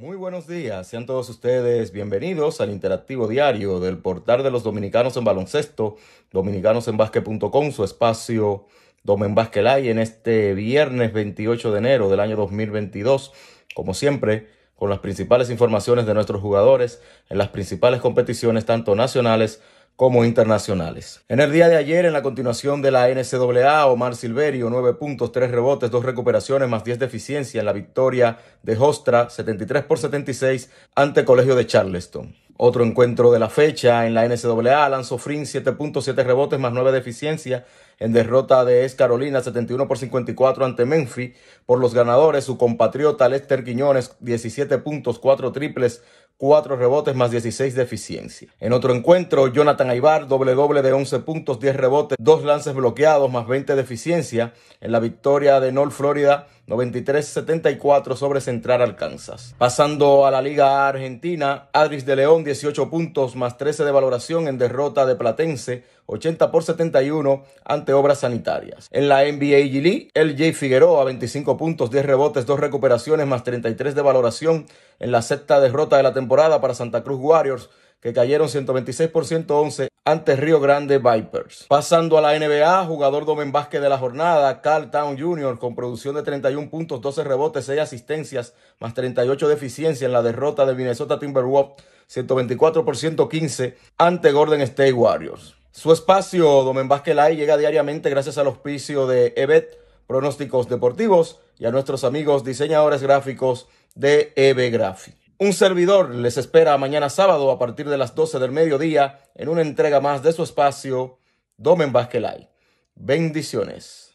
Muy buenos días, sean todos ustedes bienvenidos al interactivo diario del portal de los dominicanos en baloncesto, dominicanosenbasque.com, su espacio Domen live, en este viernes 28 de enero del año 2022, como siempre, con las principales informaciones de nuestros jugadores en las principales competiciones tanto nacionales como internacionales. En el día de ayer, en la continuación de la NCAA, Omar Silverio, 9 puntos, 3 rebotes, 2 recuperaciones más 10 de en la victoria de Jostra, 73 por 76, ante Colegio de Charleston. Otro encuentro de la fecha en la NCAA, 7 puntos, 7 rebotes más 9 de en derrota de Es Carolina, 71 por 54 ante Memphis. Por los ganadores, su compatriota Lester Quiñones, 17 puntos, 4 triples, 4 rebotes más 16 de eficiencia. En otro encuentro, Jonathan Aibar, doble doble de 11 puntos, 10 rebotes, 2 lances bloqueados más 20 de eficiencia en la victoria de North Florida 93-74 sobre Central Arkansas. Pasando a la Liga Argentina, Adris de León 18 puntos más 13 de valoración en derrota de Platense 80 por 71 ante obras sanitarias. En la NBA G League, LJ Figueroa, 25 puntos, 10 rebotes, 2 recuperaciones más 33 de valoración en la sexta derrota de la temporada para Santa Cruz Warriors que cayeron 126 por 111 ante Río Grande Vipers. Pasando a la NBA, jugador Domen Vázquez de la jornada, Carl Town Jr. con producción de 31 puntos, 12 rebotes, 6 asistencias, más 38 de eficiencia en la derrota de Minnesota Timberwolves 124 por 115 ante Golden State Warriors. Su espacio, Domen Vázquez llega diariamente gracias al auspicio de EBET, Pronósticos Deportivos y a nuestros amigos diseñadores gráficos de Eve e Un servidor les espera mañana sábado a partir de las 12 del mediodía en una entrega más de su espacio, Domen Vázquez Bendiciones.